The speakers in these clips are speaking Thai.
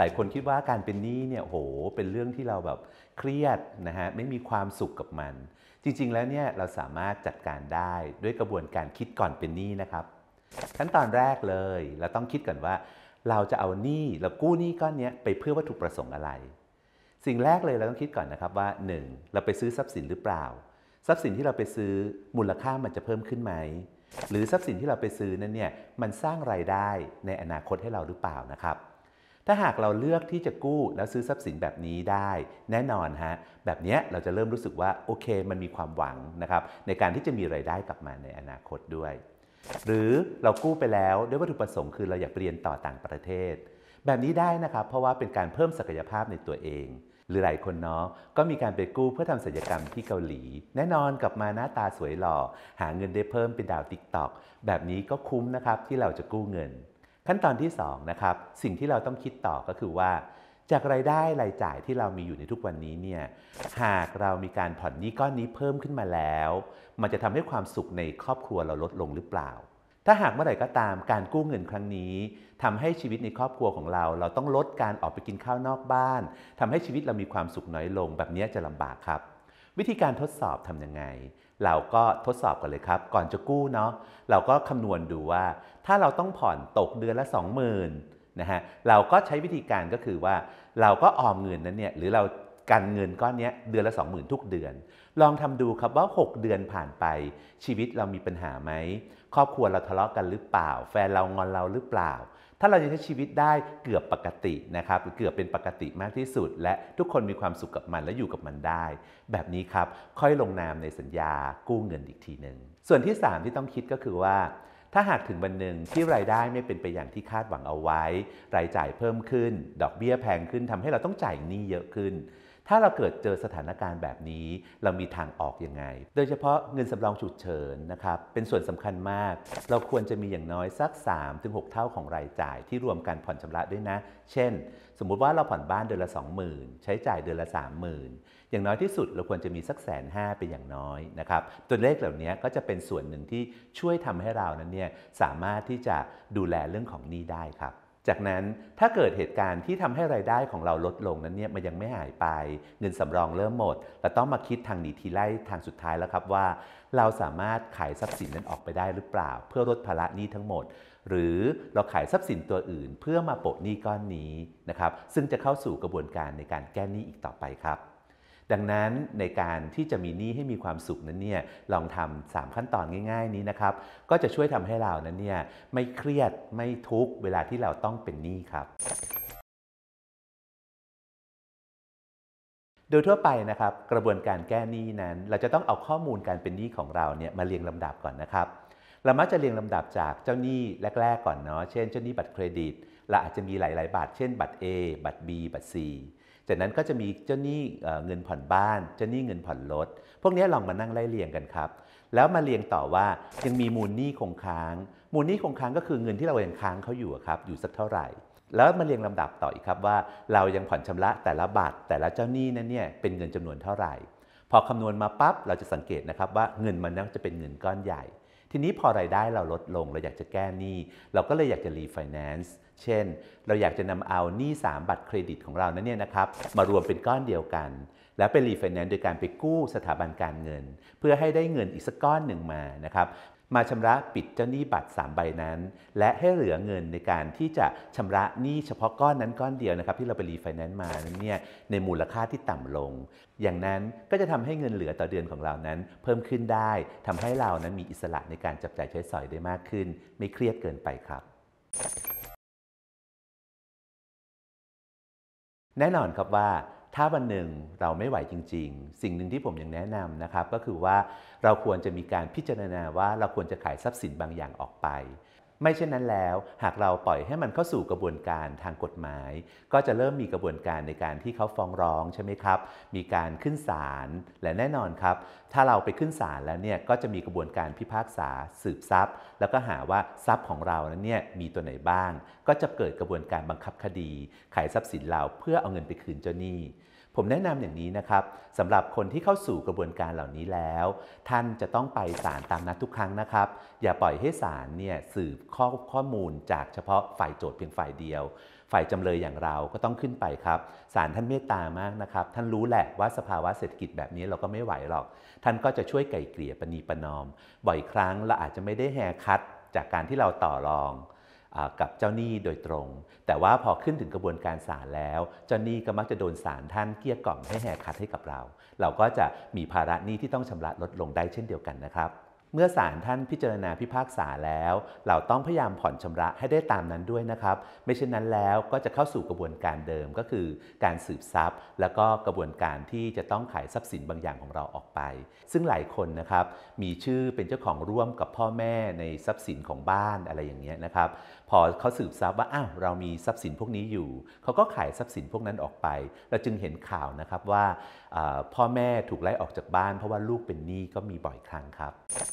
ลายคนคิดว่าการเป็นหนี้เนี่ยโห เป็นเรื่องที่เราแบบเครียดนะฮะ ไม่มีความสุขกับมัน จริงๆแล้วเนี่ยเราสามารถจัดการได้ด้วยกระบวนการคิดก่อนเป็นหนี้นะครับ ขั้นตอนแรกเลยเราต้องคิดก่อนว่าเราจะเอาหนี้เรากู้หนี้ก้อนนี้ไปเพื่อวัตถุประสงค์อะไร สิ่งแรกเลยเราต้องคิดก่อนนะครับว่า 1. เราไปซื้อทรัพย์สินหรือเปล่า ทรัพย์สินที่เราไปซื้อมูลค่ามันจะเพิ่มขึ้นไหม หรือทรัพย์สินที่เราไปซื้อนั้นเนี่ยมันสร้างไรายได้ในอนาคตให้เราหรือเปล่านะครับถ้าหากเราเลือกที่จะกู้แล้วซื้อทรัพย์สินแบบนี้ได้ แน่นอนฮะแบบนี้เราจะเริ่มรู้สึกว่าโอเค มันมีความหวังนะครับในการที่จะมีไรายได้กลับมาในอนาคตด้วย หรือเรากู้ไปแล้วด้วยวัตถุประสงค์คือเราอยากเรียนต่อต่างประเทศ แบบนี้ได้นะครับ เพราะว่าเป็นการเพิ่มศักยภาพในตัวเอง หรือหลายคนเนาะก็มีการไปกู้เพื่อทำศัลยกรรมที่เกาหลี แน่นอนกลับมาหน้าตาสวยหล่อ หาเงินได้เพิ่มเป็นดาวติ๊กตอกแบบนี้ก็คุ้มนะครับที่เราจะกู้เงินขั้นตอนที่2นะครับสิ่งที่เราต้องคิดต่อก็คือว่า จากรายได้รายจ่ายที่เรามีอยู่ในทุกวันนี้เนี่ยหากเรามีการผ่อนหนี้ก้อนนี้เพิ่มขึ้นมาแล้ว มันจะทำให้ความสุขในครอบครัวเราลดลงหรือเปล่า ถ้าหากเมื่อไหร่ก็ตามการกู้เงินครั้งนี้ ทำให้ชีวิตในครอบครัวของเรา เราต้องลดการออกไปกินข้าวนอกบ้าน ทำให้ชีวิตเรามีความสุขน้อยลงแบบนี้จะลำบากครับ วิธีการทดสอบทํำยังไงเราก็ทดสอบกันเลยครับ ก่อนจะกู้เนาะเราก็คำนวณดูว่าถ้าเราต้องผ่อนตกเดือนละ 20,000 นะฮะ เราก็ใช้วิธีการก็คือว่าเราก็ออมเงินนั้นเนี่ยหรือเราการเงินก้อนนี้เดือนละ20,000ทุกเดือน ลองทำดูครับว่า 6 เดือนผ่านไป ชีวิตเรามีปัญหาไหมครอบครัวเราทะเลาะกันหรือเปล่า แฟนเรางอนเราหรือเปล่า ถ้าเราจะใช้ชีวิตได้เกือบปกตินะครับเกือบเป็นปกติมากที่สุด และทุกคนมีความสุขกับมันและอยู่กับมันได้ แบบนี้ครับค่อยลงนามในสัญญากู้เงินอีกทีหนึ่งส่วนที่ 3 ที่ต้องคิดก็คือว่า ถ้าหากถึงวันหนึ่งที่รายได้ไม่เป็นไปอย่างที่คาดหวังเอาไว้ รายจ่ายเพิ่มขึ้น ดอกเบี้ยแพงขึ้นทำให้เราต้องจ่ายหนี้เยอะขึ้นถ้าเราเกิดเจอสถานการณ์แบบนี้ เรามีทางออกยังไง โดยเฉพาะเงินสำรองฉุกเฉินนะครับ เป็นส่วนสำคัญมากเราควรจะมีอย่างน้อยสัก3-6เท่าของรายจ่าย ที่รวมการผ่อนชำระด้วยนะ เช่นสมมุติว่าเราผ่อนบ้านเดือนละ 20,000 ใช้จ่ายเดือนละ 30,000 อย่างน้อยที่สุดเราควรจะมีสักแสนห้าเป็นอย่างน้อยนะครับตัวเลขเหล่านี้ก็จะเป็นส่วนหนึ่งที่ช่วยทำให้เรานั้นเนี่ยสามารถที่จะดูแลเรื่องของหนี้ได้ครับจากนั้นถ้าเกิดเหตุการณ์ที่ทำให้รายได้ของเราลดลงนั้นเนี่ยมันยังไม่หายไปเงินสำรองเริ่มหมดเราต้องมาคิดทางหนีทีไล่ทางสุดท้ายแล้วครับว่า เราสามารถขายทรัพย์สินนั้นออกไปได้หรือเปล่า เพื่อลดภาระหนี้ทั้งหมด หรือเราขายทรัพย์สินตัวอื่นเพื่อมาโปะหนี้ก้อนนี้นะครับ ซึ่งจะเข้าสู่กระบวนการในการแก้หนี้อีกต่อไปครับดังนั้นในการที่จะมีหนี้ให้มีความสุขนั้นเนี่ยลองทำสามขั้นตอนง่าย ๆนี้นะครับก็จะช่วยทำให้เรานั้นเนี่ยไม่เครียดไม่ทุกเวลาที่เราต้องเป็นหนี้ครับ โดยทั่วไปนะครับกระบวนการแก้หนี้นั้นเราจะต้องเอาข้อมูลการเป็นหนี้ของเราเนี่ยมาเรียงลำดับก่อนนะครับ เรามักจะเรียงลำดับจากเจ้าหนี้แรกๆก่อนเนาะเช่นเจ้าหนี้ บัตรเครดิตเราอาจจะมีหลายๆบัตรเช่นบัตร A บัตร B บัตร C จากนั้นก็จะมีเจ้าหนี้เงินผ่อนบ้าน เจ้าหนี้เงินผ่อนรถ พวกนี้ลองมานั่งไล่เรียงกันครับ แล้วมาเรียงต่อว่ายังมีมูลหนี้คงค้าง มูลหนี้คงค้างก็คือเงินที่เรายังค้างเขาอยู่ครับ อยู่สักเท่าไหร่ แล้วมาเรียงลำดับต่ออีกครับว่า เรายังผ่อนชำระแต่ละบาทแต่ละเจ้าหนี้นั้นเนี่ยเป็นเงินจำนวนเท่าไหร่ พอคำนวณมาปั๊บเราจะสังเกตนะครับว่าเงินมันน่าจะเป็นเงินก้อนใหญ่ ทีนี้พอรายได้เราลดลง เราอยากจะแก้หนี้เราก็เลยอยากจะรีไฟแนนซ์เช่น เราอยากจะนำเอาหนี้3บัตรเครดิตของเรานั้นเนี่ยนะครับมารวมเป็นก้อนเดียวกัน แล้วไปรีไฟแนนซ์โดยการไปกู้สถาบันการเงิน เพื่อให้ได้เงินอีกสักก้อนหนึ่งมานะครับ มาชำระปิดเจ้าหนี้บัตร3ใบนั้น และให้เหลือเงินในการที่จะชำระหนี้เฉพาะก้อนนั้นก้อนเดียวนะครับ ที่เราไปรีไฟแนนซ์มานั้นเนี่ยในมูลค่าที่ต่ำลง อย่างนั้นก็จะทำให้เงินเหลือต่อเดือนของเรานั้น เพิ่มขึ้นได้ทำให้เรานั้นมีอิสระในการจับจ่ายใช้สอยได้มากขึ้นไม่เครียดเกินไปครับแน่นอนครับว่าถ้าวันหนึ่งเราไม่ไหวจริงๆ สิ่งหนึ่งที่ผมยังแนะนำนะครับก็คือว่าเราควรจะมีการพิจารณาว่าเราควรจะขายทรัพย์สินบางอย่างออกไปไม่เช่นนั้นแล้วหากเราปล่อยให้มันเข้าสู่กระบวนการทางกฎหมาย ก็จะเริ่มมีกระบวนการในการที่เขาฟ้องร้องใช่ไหมครับ มีการขึ้นศาลและแน่นอนครับ ถ้าเราไปขึ้นศาลแล้วเนี่ยก็จะมีกระบวนการพิพากษาสืบทรัพย์ แล้วก็หาว่าทรัพย์ของเรานั้นเนี่ยมีตัวไหนบ้าง ก็จะเกิดกระบวนการบังคับคดี ขายทรัพย์สินเราเพื่อเอาเงินไปคืนเจ้าหนี้ผมแนะนำอย่างนี้นะครับสำหรับคนที่เข้าสู่กระบวนการเหล่านี้แล้ว ท่านจะต้องไปศาลตามนัดทุกครั้งนะครับ อย่าปล่อยให้ศาลเนี่ยสืบข้อข้อมูลจากเฉพาะฝ่ายโจทย์เพียงฝ่ายเดียว ฝ่ายจำเลยอย่างเราก็ต้องขึ้นไปครับศาลท่านเมตตามากนะครับ ท่านรู้แหละว่าสภาวะเศรษฐกิจแบบนี้เราก็ไม่ไหวหรอก ท่านก็จะช่วยไก่เกลี่ยปณีประนอม บ่อยครั้งเราอาจจะไม่ได้แหฮคัดจากการที่เราต่อรองกับเจ้าหนี้โดยตรง แต่ว่าพอขึ้นถึงกระบวนการศาลแล้ว เจ้าหนี้ก็มักจะโดนศาลท่านเกี้ยกล่อมให้แหกคัดให้กับเรา เราก็จะมีภาระหนี้ที่ต้องชำระลดลงได้เช่นเดียวกันนะครับเมื่อศาลท่านพิจารณาพิพากษาแล้ว เราต้องพยายามผ่อนชำระให้ได้ตามนั้นด้วยนะครับ ไม่เช่นนั้นแล้วก็จะเข้าสู่กระบวนการเดิมก็คือการสืบทรัพย์ แล้วก็กระบวนการที่จะต้องขายทรัพย์สินบางอย่างของเราออกไป ซึ่งหลายคนนะครับมีชื่อเป็นเจ้าของร่วมกับพ่อแม่ในทรัพย์สินของบ้านอะไรอย่างเงี้ยนะครับ พอเขาสืบทรัพย์ว่าอ้าวเรามีทรัพย์สินพวกนี้อยู่ เขาก็ขายทรัพย์สินพวกนั้นออกไป เราจึงเห็นข่าวนะครับว่าพ่อแม่ถูกไล่ออกจากบ้าน เพราะว่าลูกเป็นหนี้ก็มีบ่อยครั้งครับ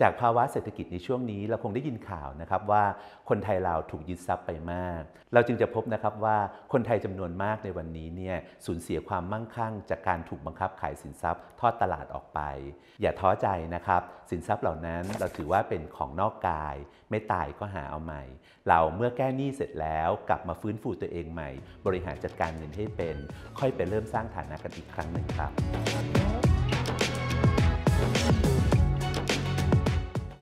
จากภาวะเศรษฐกิจในช่วงนี้เราคงได้ยินข่าวนะครับว่าคนไทยเราถูกยึดทรัพย์ไปมาก เราจึงจะพบนะครับว่าคนไทยจำนวนมากในวันนี้เนี่ยสูญเสียความมั่งคั่ง จากการถูกบังคับขายสินทรัพย์ทอดตลาดออกไป อย่าท้อใจนะครับ สินทรัพย์เหล่านั้นเราถือว่าเป็นของนอกกาย ไม่ตายก็หาเอาใหม่ เราเมื่อแก้หนี้เสร็จแล้วกลับมาฟื้นฟูตัวเองใหม่ บริหารจัดการเงินให้เป็น ค่อยไปเริ่มสร้างฐานะกันอีกครั้งหนึ่งครับ